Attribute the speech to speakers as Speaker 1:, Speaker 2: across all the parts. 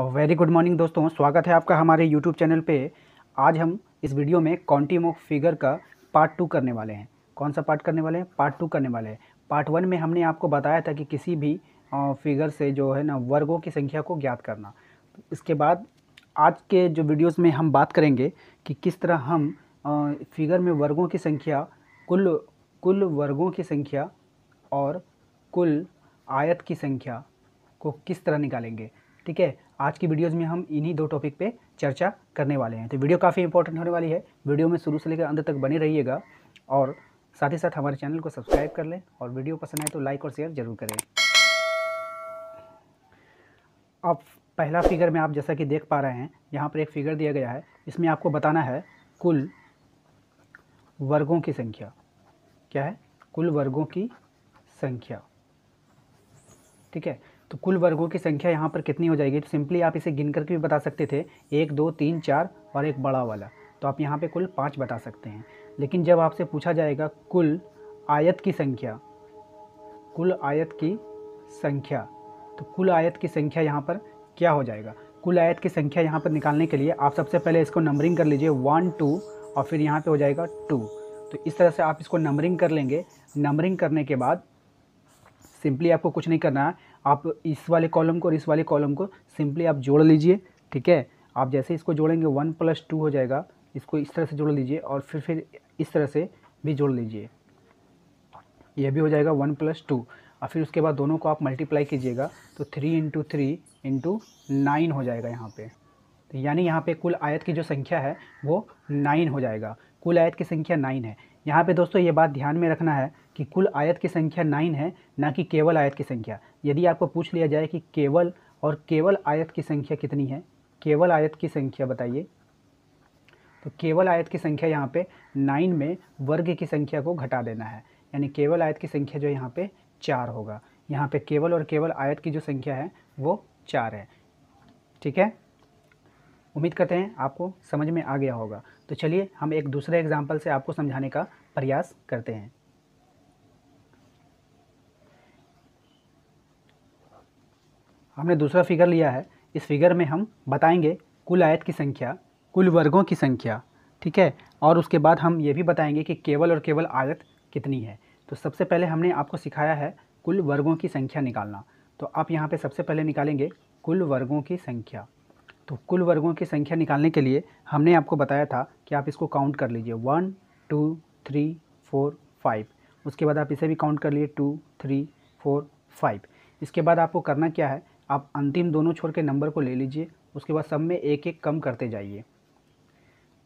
Speaker 1: और very good morning दोस्तों स्वागत है आपका हमारे यूट्यूब चैनल पे आज हम इस वीडियो में कॉन्टीमोक फिगर का पार्ट टू करने वाले हैं कौन सा पार्ट करने वाले हैं पार्ट टू करने वाले हैं पार्ट वन में हमने आपको बताया था कि किसी भी फिगर से जो है ना वर्गों की संख्या को ज्ञात करना इसके बाद आज के जो वीडियोज़ में हम बात करेंगे कि किस तरह हम फिगर में वर्गों की संख्या कुल कुल वर्गों की संख्या और कुल आयत की संख्या को किस तरह निकालेंगे ठीक है आज की वीडियोज़ में हम इन्हीं दो टॉपिक पे चर्चा करने वाले हैं तो वीडियो काफ़ी इंपॉर्टेंट होने वाली है वीडियो में शुरू से लेकर अंत तक बने रहिएगा और साथ ही साथ हमारे चैनल को सब्सक्राइब कर लें और वीडियो पसंद आए तो लाइक और शेयर ज़रूर करें अब पहला फिगर में आप जैसा कि देख पा रहे हैं यहाँ पर एक फिगर दिया गया है इसमें आपको बताना है कुल वर्गों की संख्या क्या है कुल वर्गों की संख्या ठीक है तो कुल वर्गों की संख्या यहाँ पर कितनी हो जाएगी तो सिंपली आप इसे गिन करके भी बता सकते थे एक दो तीन चार और एक बड़ा वाला तो आप यहाँ पे कुल पाँच बता सकते हैं लेकिन जब आपसे पूछा जाएगा कुल आयत की संख्या कुल आयत की संख्या तो कुल आयत की संख्या यहाँ पर क्या हो जाएगा कुल आयत की संख्या यहाँ पर निकालने के लिए आप सबसे पहले इसको नंबरिंग कर लीजिए वन टू और फिर यहाँ पे हो जाएगा टू तो इस तरह से आप इसको नंबरिंग कर लेंगे नंबरिंग करने के बाद सिंपली आपको कुछ नहीं करना है आप इस वाले कॉलम को और इस वाले कॉलम को सिंपली आप जोड़ लीजिए ठीक है आप जैसे इसको जोड़ेंगे वन प्लस टू हो जाएगा इसको इस तरह से जोड़ लीजिए और फिर फिर इस तरह से भी जोड़ लीजिए यह भी हो जाएगा वन प्लस टू और फिर उसके बाद दोनों को आप मल्टीप्लाई कीजिएगा तो three into three into nine हो जाएगा यहाँ पे तो यानी यहाँ पे कुल आयत की जो संख्या है वो नाइन हो जाएगा कुल आयत की संख्या नाइन है यहाँ पे दोस्तों ये बात ध्यान में रखना है कि कुल आयत की संख्या नाइन है ना कि केवल आयत की संख्या यदि आपको पूछ लिया जाए कि केवल और केवल आयत की संख्या कितनी है केवल आयत की संख्या बताइए तो केवल आयत की संख्या यहाँ पे नाइन में वर्ग की संख्या को घटा देना है यानी केवल आयत की संख्या जो यहाँ पे चार होगा यहाँ पे केवल और केवल आयत की जो संख्या है वो चार है ठीक है उम्मीद करते हैं आपको समझ में आ गया होगा तो चलिए हम एक दूसरे एग्जाम्पल से आपको समझाने का प्रयास करते हैं हमने दूसरा फिगर लिया है इस फिगर में हम बताएंगे कुल आयत की संख्या कुल वर्गों की संख्या ठीक है और उसके बाद हम ये भी बताएंगे कि केवल और केवल आयत कितनी है तो सबसे पहले हमने आपको सिखाया है कुल वर्गों की संख्या निकालना तो आप यहाँ पे सबसे पहले निकालेंगे कुल वर्गों की संख्या तो कुल वर्गों की संख्या निकालने के लिए हमने आपको बताया था कि आप इसको काउंट कर लीजिए one two three four five उसके बाद आप इसे भी काउंट कर लिए टू थ्री फोर फाइव इसके बाद आपको करना क्या है आप अंतिम दोनों छोर के नंबर को ले लीजिए उसके बाद सब में एक एक कम करते जाइए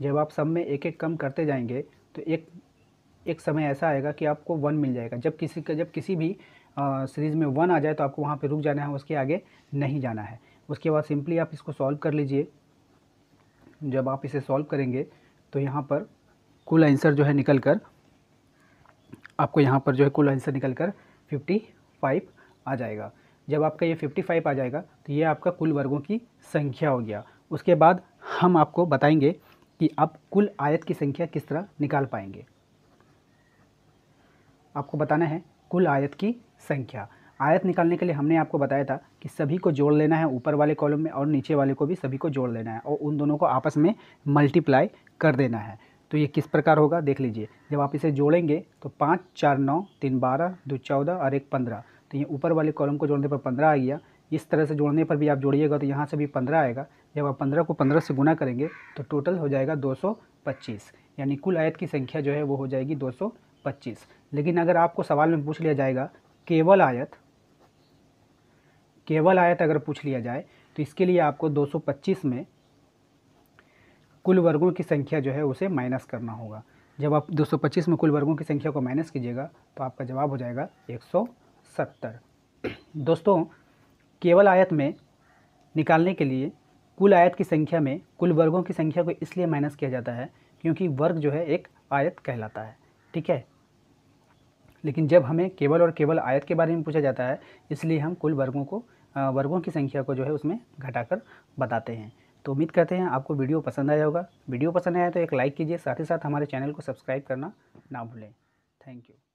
Speaker 1: जब आप सब में एक एक कम करते जाएंगे तो एक एक समय ऐसा आएगा कि आपको वन मिल जाएगा जब किसी का जब किसी भी सीरीज़ में वन आ जाए तो आपको वहाँ पर रुक जाना है उसके आगे नहीं जाना है उसके बाद सिंपली आप इसको सॉल्व कर लीजिए जब आप इसे सॉल्व करेंगे तो यहाँ पर कुल आंसर जो है निकल कर आपको यहाँ पर जो है कुल आंसर निकल कर फिफ्टी फाइव आ जाएगा जब आपका ये फिफ्टी फाइव आ जाएगा तो ये आपका कुल वर्गों की संख्या हो गया उसके बाद हम आपको बताएंगे कि आप कुल आयत की संख्या किस तरह निकाल पाएंगे आपको बताना है कुल आयत की संख्या आयत निकालने के लिए हमने आपको बताया था कि सभी को जोड़ लेना है ऊपर वाले कॉलम में और नीचे वाले को भी सभी को जोड़ लेना है और उन दोनों को आपस में मल्टीप्लाई कर देना है तो ये किस प्रकार होगा देख लीजिए जब आप इसे जोड़ेंगे तो पाँच चार नौ तीन बारह दो चौदह और एक पंद्रह तो ये ऊपर वाले कॉलम को जोड़ने पर पंद्रह आ गया इस तरह से जोड़ने पर भी आप जोड़िएगा तो यहाँ से भी पंद्रह आएगा जब आप पंद्रह को पंद्रह से गुना करेंगे तो टोटल हो जाएगा दो सौ पच्चीस यानी कुल आयत की संख्या जो है वो हो जाएगी दो सौ पच्चीस लेकिन अगर आपको सवाल में पूछ लिया जाएगा केवल आयत केवल आयत अगर पूछ लिया जाए तो इसके लिए आपको 225 में कुल वर्गों की संख्या जो है उसे माइनस करना होगा जब आप 225 में कुल वर्गों की संख्या को माइनस कीजिएगा तो आपका जवाब हो जाएगा 170 दोस्तों केवल आयत में निकालने के लिए कुल आयत की संख्या में कुल वर्गों की संख्या को इसलिए माइनस किया जाता है क्योंकि वर्ग जो है एक आयत कहलाता है ठीक है लेकिन जब हमें केवल और केवल आयत के बारे में पूछा जाता है इसलिए हम कुल वर्गों को वर्गों की संख्या को जो है उसमें घटाकर बताते हैं तो उम्मीद करते हैं आपको वीडियो पसंद आया होगा वीडियो पसंद आया तो एक लाइक कीजिए साथ ही साथ हमारे चैनल को सब्सक्राइब करना ना भूलें थैंक यू